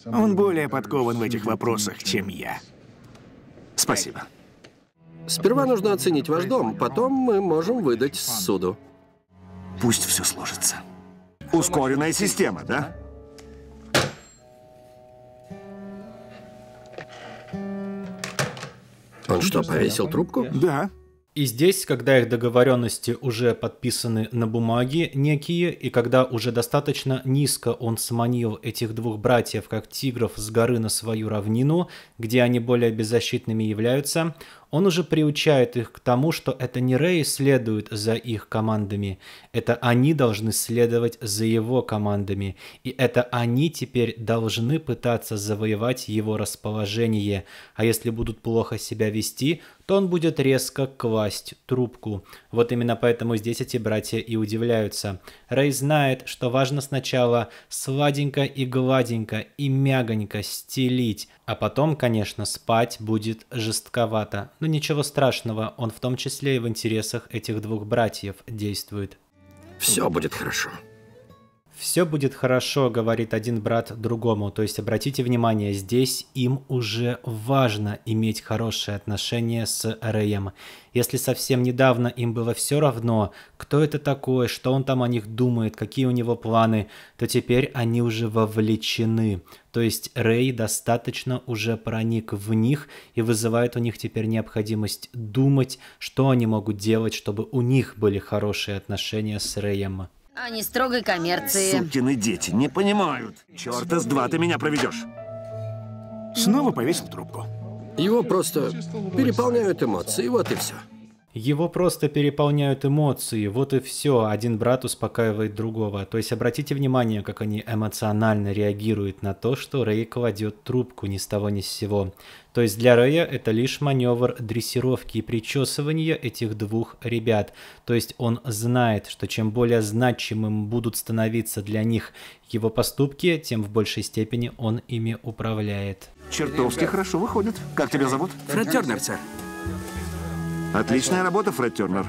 Он более подкован в этих вопросах, чем я. Спасибо. Сперва нужно оценить ваш дом, потом мы можем выдать суду. Пусть все сложится. Ускоренная система, да? Он что, повесил трубку? Да. И здесь, когда их договоренности уже подписаны на бумаге некие, и когда уже достаточно низко он сманил этих двух братьев, как тигров с горы на свою равнину, где они более беззащитными являются, он уже приучает их к тому, что это не Рэй следует за их командами, это они должны следовать за его командами, и это они теперь должны пытаться завоевать его расположение, а если будут плохо себя вести, то он будет резко класть трубку. Вот именно поэтому здесь эти братья и удивляются. Рэй знает, что важно сначала сладенько и гладенько и мягонько стелить, а потом, конечно, спать будет жестковато. Но ничего страшного, он в том числе и в интересах этих двух братьев действует. Все будет хорошо. Все будет хорошо, говорит один брат другому. То есть обратите внимание, здесь им уже важно иметь хорошие отношения с Рэем. Если совсем недавно им было все равно, кто это такой, что он там о них думает, какие у него планы, то теперь они уже вовлечены. То есть Рэй достаточно уже проник в них и вызывает у них теперь необходимость думать, что они могут делать, чтобы у них были хорошие отношения с Рэем а не строгой коммерции. Сукины дети не понимают. Черта с два ты меня проведешь. Снова повесил трубку. Его просто переполняют эмоции, вот и все. Его просто переполняют эмоции, вот и все. Один брат успокаивает другого. То есть обратите внимание, как они эмоционально реагируют на то, что Рэй кладет трубку ни с того ни с сего. То есть для Рэя это лишь маневр дрессировки и причесывания этих двух ребят. То есть он знает, что чем более значимым будут становиться для них его поступки, тем в большей степени он ими управляет. Чертовски хорошо выходит. Как тебя зовут? Фред Тернер, сэр. Отличная работа, Фред Тернер.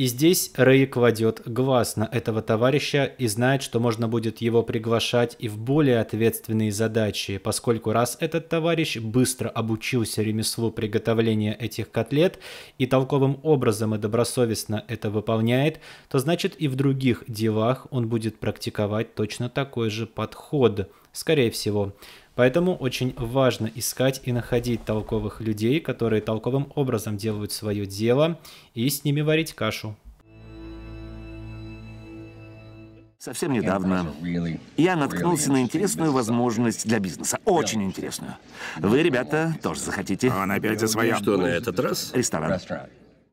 И здесь Рэй кладет глаз на этого товарища и знает, что можно будет его приглашать и в более ответственные задачи, поскольку раз этот товарищ быстро обучился ремеслу приготовления этих котлет и толковым образом и добросовестно это выполняет, то значит и в других делах он будет практиковать точно такой же подход, скорее всего. Поэтому очень важно искать и находить толковых людей, которые толковым образом делают свое дело, и с ними варить кашу. Совсем недавно я наткнулся на интересную возможность для бизнеса. Очень интересную. Вы, ребята, тоже захотите. Он опять за свое. Что на этот раз? Ресторан.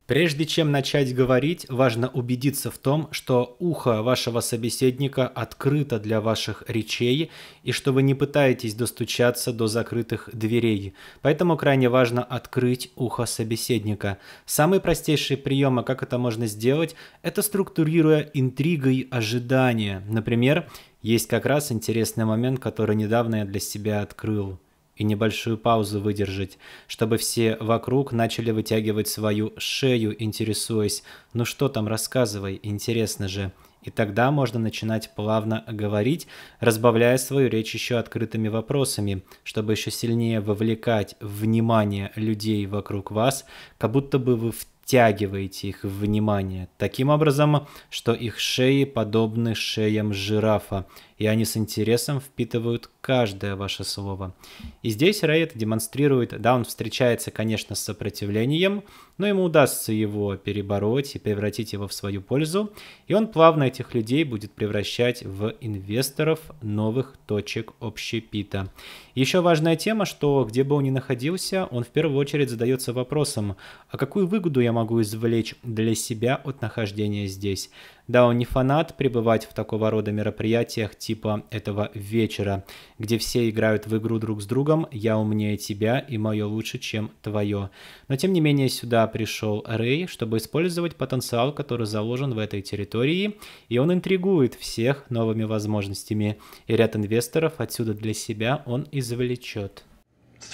Прежде чем начать говорить, важно убедиться в том, что ухо вашего собеседника открыто для ваших речей и что вы не пытаетесь достучаться до закрытых дверей. Поэтому крайне важно открыть ухо собеседника. Самый простейший прием, а как это можно сделать, это структурируя интригой ожидания. Например, есть как раз интересный момент, который недавно я для себя открыл и небольшую паузу выдержать, чтобы все вокруг начали вытягивать свою шею, интересуясь «ну что там, рассказывай, интересно же». И тогда можно начинать плавно говорить, разбавляя свою речь еще открытыми вопросами, чтобы еще сильнее вовлекать внимание людей вокруг вас, как будто бы вы втягиваете их внимание, таким образом, что их шеи подобны шеям жирафа – и они с интересом впитывают каждое ваше слово. И здесь Рэй это демонстрирует, да, он встречается, конечно, с сопротивлением, но ему удастся его перебороть и превратить его в свою пользу, и он плавно этих людей будет превращать в инвесторов новых точек общепита. Еще важная тема, что где бы он ни находился, он в первую очередь задается вопросом, а какую выгоду я могу извлечь для себя от нахождения здесь? Да, он не фанат пребывать в такого рода мероприятиях типа этого вечера, где все играют в игру друг с другом «Я умнее тебя» и «Мое лучше, чем твое». Но тем не менее сюда пришел Рэй, чтобы использовать потенциал, который заложен в этой территории, и он интригует всех новыми возможностями, и ряд инвесторов отсюда для себя он извлечет.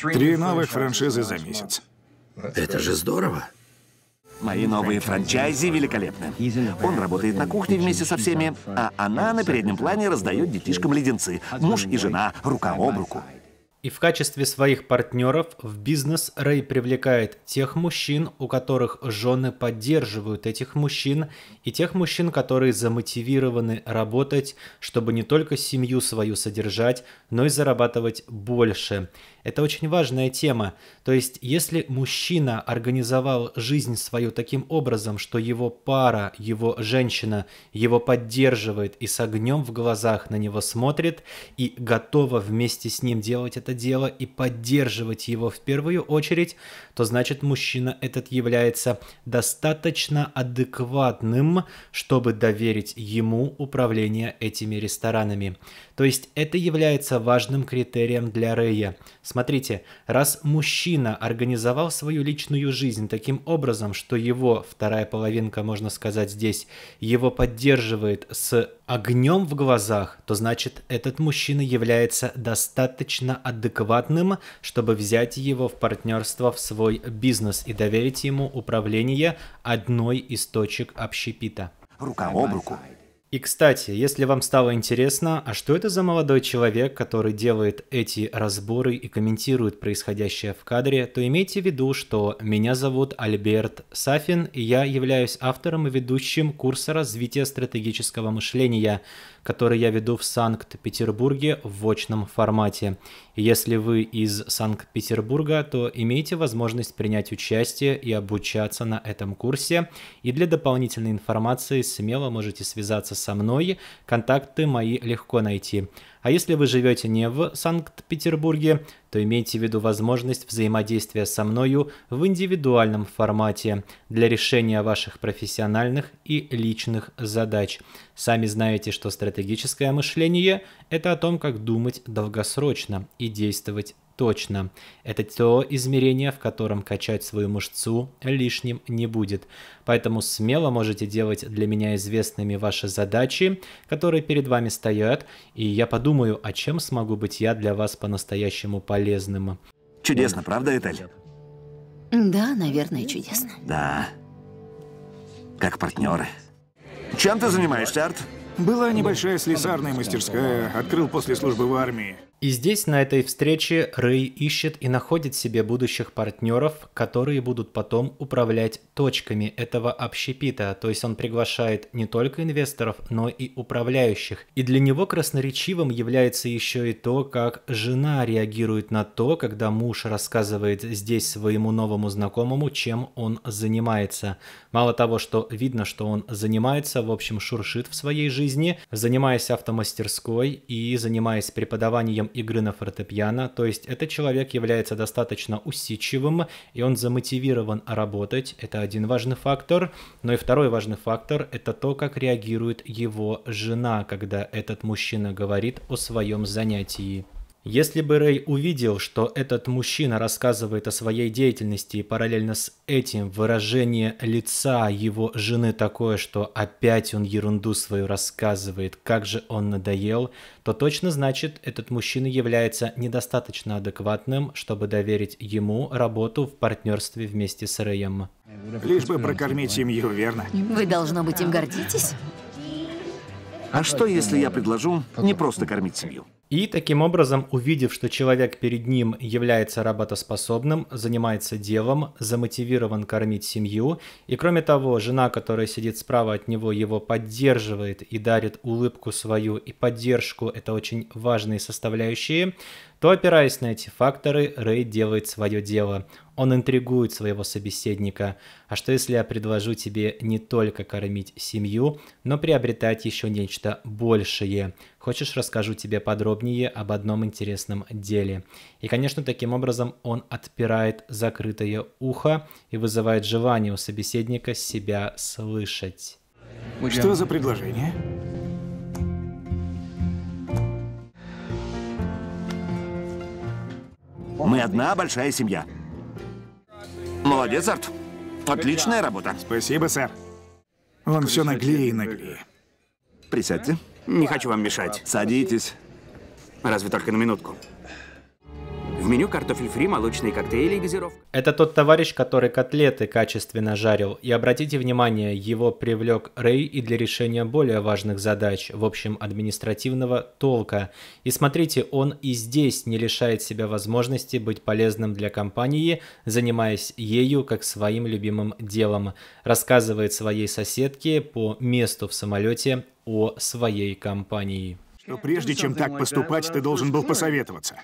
Три новых франшизы за месяц. Это же здорово. Мои новые франчайзи великолепны. Он работает на кухне вместе со всеми, а она на переднем плане раздает детишкам леденцы. Муж и жена, рука об руку. И в качестве своих партнеров в бизнес Рэй привлекает тех мужчин, у которых жены поддерживают этих мужчин, и тех мужчин, которые замотивированы работать, чтобы не только семью свою содержать, но и зарабатывать больше. Это очень важная тема. То есть, если мужчина организовал жизнь свою таким образом, что его пара, его женщина его поддерживает и с огнем в глазах на него смотрит и готова вместе с ним делать это дело и поддерживать его в первую очередь, то значит мужчина этот является достаточно адекватным, чтобы доверить ему управление этими ресторанами. То есть это является важным критерием для Рэя. С Смотрите, раз мужчина организовал свою личную жизнь таким образом, что его вторая половинка, можно сказать здесь, его поддерживает с огнем в глазах, то значит этот мужчина является достаточно адекватным, чтобы взять его в партнерство в свой бизнес и доверить ему управление одной из точек общепита. Рука об руку и, кстати, если вам стало интересно, а что это за молодой человек, который делает эти разборы и комментирует происходящее в кадре, то имейте в виду, что меня зовут Альберт Сафин, и я являюсь автором и ведущим курса развития стратегического мышления – который я веду в Санкт-Петербурге в очном формате. Если вы из Санкт-Петербурга, то имейте возможность принять участие и обучаться на этом курсе. И для дополнительной информации смело можете связаться со мной, контакты мои легко найти. А если вы живете не в Санкт-Петербурге, то имейте в виду возможность взаимодействия со мною в индивидуальном формате для решения ваших профессиональных и личных задач. Сами знаете, что стратегическое мышление – это о том, как думать долгосрочно и действовать точно. Это то измерение, в котором качать свою мышцу лишним не будет. Поэтому смело можете делать для меня известными ваши задачи, которые перед вами стоят, и я подумаю, а чем смогу быть я для вас по-настоящему полезным. Чудесно, правда, Этель? Да, наверное, чудесно. Да. Как партнеры. Чем ты занимаешься, Арт? Была небольшая слесарная мастерская, открыл после службы в армии. И здесь на этой встрече Рэй ищет и находит себе будущих партнеров, которые будут потом управлять точками этого общепита. То есть он приглашает не только инвесторов, но и управляющих. И для него красноречивым является еще и то, как жена реагирует на то, когда муж рассказывает здесь своему новому знакомому, чем он занимается. Мало того, что видно, что он занимается, в общем, шуршит в своей жизни, занимаясь автомастерской и занимаясь преподаванием игры на фортепиано, то есть этот человек является достаточно усидчивым, и он замотивирован работать, это один важный фактор. Но и второй важный фактор – это то, как реагирует его жена, когда этот мужчина говорит о своем занятии. Если бы Рэй увидел, что этот мужчина рассказывает о своей деятельности и параллельно с этим выражение лица его жены такое, что опять он ерунду свою рассказывает, как же он надоел, то точно значит, этот мужчина является недостаточно адекватным, чтобы доверить ему работу в партнерстве вместе с Рэем. Лишь бы прокормить семью, верно? Вы, должно быть, им гордитесь? А что, если я предложу не просто кормить семью? И таким образом, увидев, что человек перед ним является работоспособным, занимается делом, замотивирован кормить семью, и кроме того, жена, которая сидит справа от него, его поддерживает и дарит улыбку свою и поддержку, это очень важные составляющие, то опираясь на эти факторы, Рэй делает свое дело. Он интригует своего собеседника. А что если я предложу тебе не только кормить семью, но приобретать еще нечто большее? Хочешь, расскажу тебе подробнее об одном интересном деле. И, конечно, таким образом он отпирает закрытое ухо и вызывает желание у собеседника себя слышать. Что за предложение? Мы одна большая семья. Молодец, Арт. Отличная работа. Спасибо, сэр. Он все наглее и наглее. Присядьте. Не хочу вам мешать. Садитесь. Разве только на минутку. В меню картофель фри, молочные коктейли и газировка. Это тот товарищ, который котлеты качественно жарил. И обратите внимание, его привлек Рэй и для решения более важных задач, в общем, административного толка. И смотрите, он и здесь не лишает себя возможности быть полезным для компании, занимаясь ею как своим любимым делом. Рассказывает своей соседке по месту в самолете о своей компании. Но прежде чем так поступать, ты должен был посоветоваться.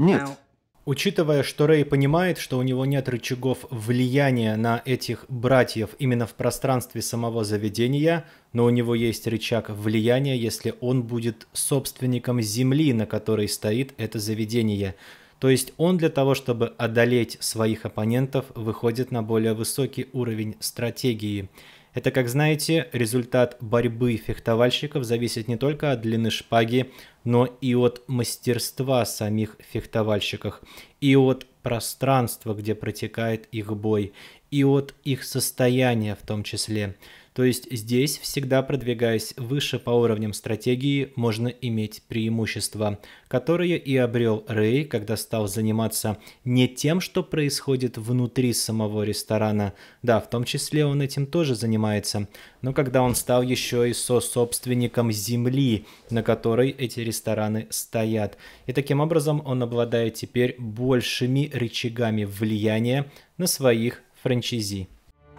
Нет. Учитывая, что Рэй понимает, что у него нет рычагов влияния на этих братьев именно в пространстве самого заведения, но у него есть рычаг влияния, если он будет собственником земли, на которой стоит это заведение. То есть он для того, чтобы одолеть своих оппонентов, выходит на более высокий уровень стратегии – это, как знаете, результат борьбы фехтовальщиков зависит не только от длины шпаги, но и от мастерства самих фехтовальщиков, и от пространства, где протекает их бой, и от их состояния в том числе – то есть здесь, всегда продвигаясь выше по уровням стратегии, можно иметь преимущества, которые и обрел Рэй, когда стал заниматься не тем, что происходит внутри самого ресторана. Да, в том числе он этим тоже занимается, но когда он стал еще и со-собственником земли, на которой эти рестораны стоят. И таким образом он обладает теперь большими рычагами влияния на своих франчайзи.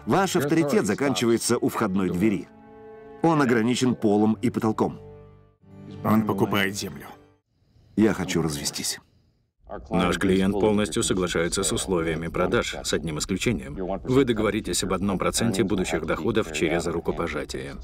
Ваш авторитет заканчивается у входной двери. Он ограничен полом и потолком. Он покупает землю. Я хочу развестись. Наш клиент полностью соглашается с условиями продаж, с одним исключением. Вы договоритесь об одном проценте будущих доходов через рукопожатие.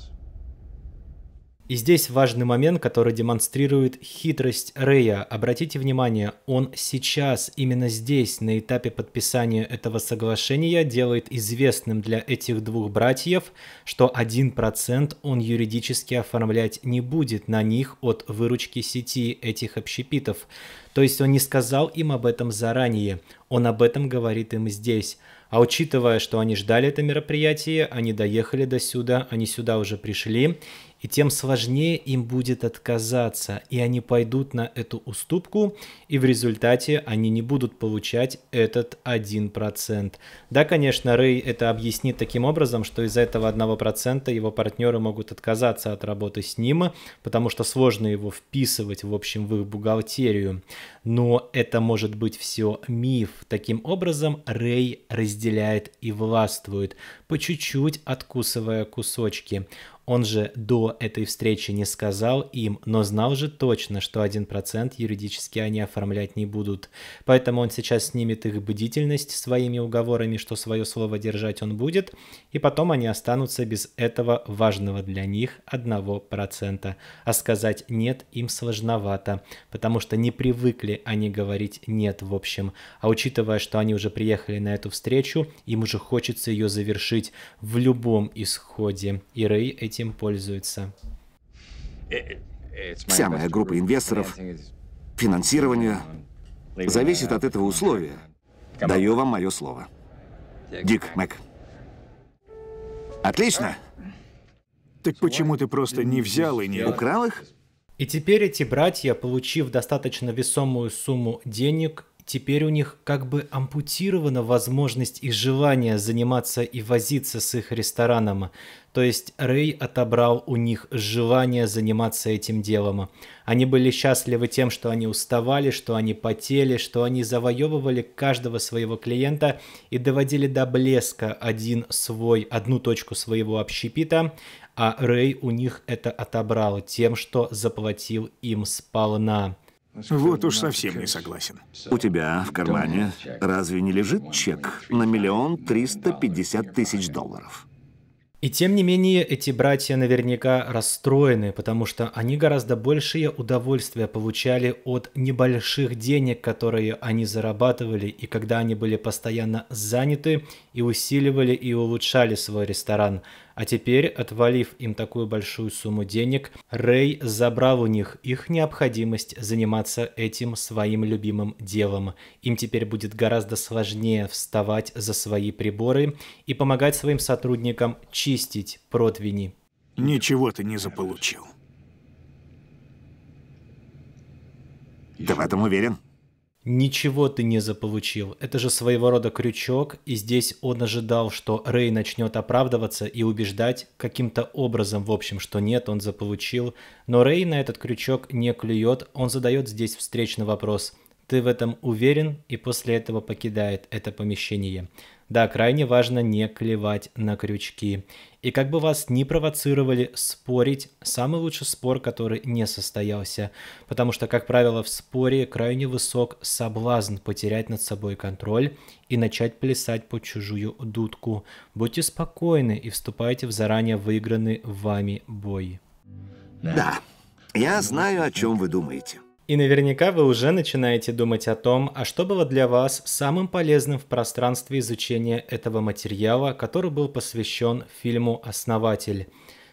И здесь важный момент, который демонстрирует хитрость Рэя. Обратите внимание, он сейчас, именно здесь, на этапе подписания этого соглашения, делает известным для этих двух братьев, что 1% он юридически оформлять не будет на них от выручки сети этих общепитов. То есть он не сказал им об этом заранее, он об этом говорит им здесь. А учитывая, что они ждали это мероприятие, они доехали до сюда, они сюда уже пришли, и тем сложнее им будет отказаться, и они пойдут на эту уступку, и в результате они не будут получать этот 1%. Да, конечно, Рэй это объяснит таким образом, что из-за этого 1% его партнеры могут отказаться от работы с ним, потому что сложно его вписывать, в общем, в их бухгалтерию. Но это может быть все миф. Таким образом, Рэй разделяет и властвует, по чуть-чуть откусывая кусочки. Он же до этой встречи не сказал им, но знал же точно, что 1% юридически они оформлять не будут. Поэтому он сейчас снимет их бдительность своими уговорами, что свое слово держать он будет, и потом они останутся без этого важного для них 1%. А сказать «нет» им сложновато, потому что не привыкли они говорить «нет» в общем. А учитывая, что они уже приехали на эту встречу, им уже хочется ее завершить в любом исходе. И Рэй эти этим пользуются. Вся моя группа инвесторов, финансирование зависит от этого условия. Даю вам мое слово. Дик, Мэг. Отлично. Так почему ты просто не взял и не... Украл их? И теперь эти братья, получив достаточно весомую сумму денег, теперь у них как бы ампутирована возможность и желание заниматься и возиться с их рестораном. То есть Рэй отобрал у них желание заниматься этим делом. Они были счастливы тем, что они уставали, что они потели, что они завоевывали каждого своего клиента и доводили до блеска один свой, одну точку своего общепита, а Рэй у них это отобрал тем, что заплатил им сполна. Вот уж совсем не согласен. У тебя в кармане разве не лежит чек на миллион триста пятьдесят тысяч долларов? И тем не менее, эти братья наверняка расстроены, потому что они гораздо большее удовольствие получали от небольших денег, которые они зарабатывали, и когда они были постоянно заняты и усиливали и улучшали свой ресторан. А теперь, отвалив им такую большую сумму денег, Рэй забрал у них их необходимость заниматься этим своим любимым делом. Им теперь будет гораздо сложнее вставать за свои приборы и помогать своим сотрудникам чистить противни. Ничего ты не заполучил. Ты в этом уверен? ничего ты не заполучил. Это же своего рода крючок, и здесь он ожидал, что Рэй начнет оправдываться и убеждать каким-то образом, в общем, что нет, он заполучил. Но Рэй на этот крючок не клюет, он задает здесь встречный вопрос. Ты в этом уверен? И после этого покидает это помещение. Да, крайне важно не клевать на крючки. И как бы вас ни провоцировали спорить, самый лучший спор, который не состоялся. Потому что, как правило, в споре крайне высок соблазн потерять над собой контроль и начать плясать по чужую дудку. Будьте спокойны и вступайте в заранее выигранный вами бой. Да, я знаю, о чем вы думаете. И наверняка вы уже начинаете думать о том, а что было для вас самым полезным в пространстве изучения этого материала, который был посвящен фильму «Основатель».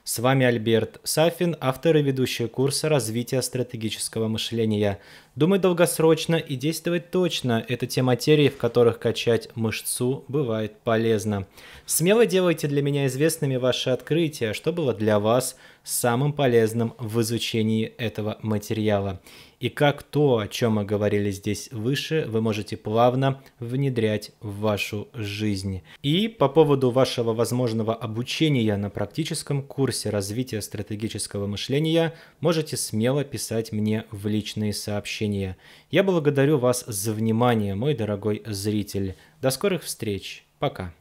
С вами Альберт Сафин, автор и ведущий курса развития стратегического мышления. Думай долгосрочно и действовать точно – это те материи, в которых качать мышцу бывает полезно. Смело делайте для меня известными ваши открытия, что было для вас самым полезным в изучении этого материала и как то, о чем мы говорили здесь выше, вы можете плавно внедрять в вашу жизнь. И по поводу вашего возможного обучения на практическом курсе развития стратегического мышления можете смело писать мне в личные сообщения. Я благодарю вас за внимание, мой дорогой зритель. До скорых встреч. Пока.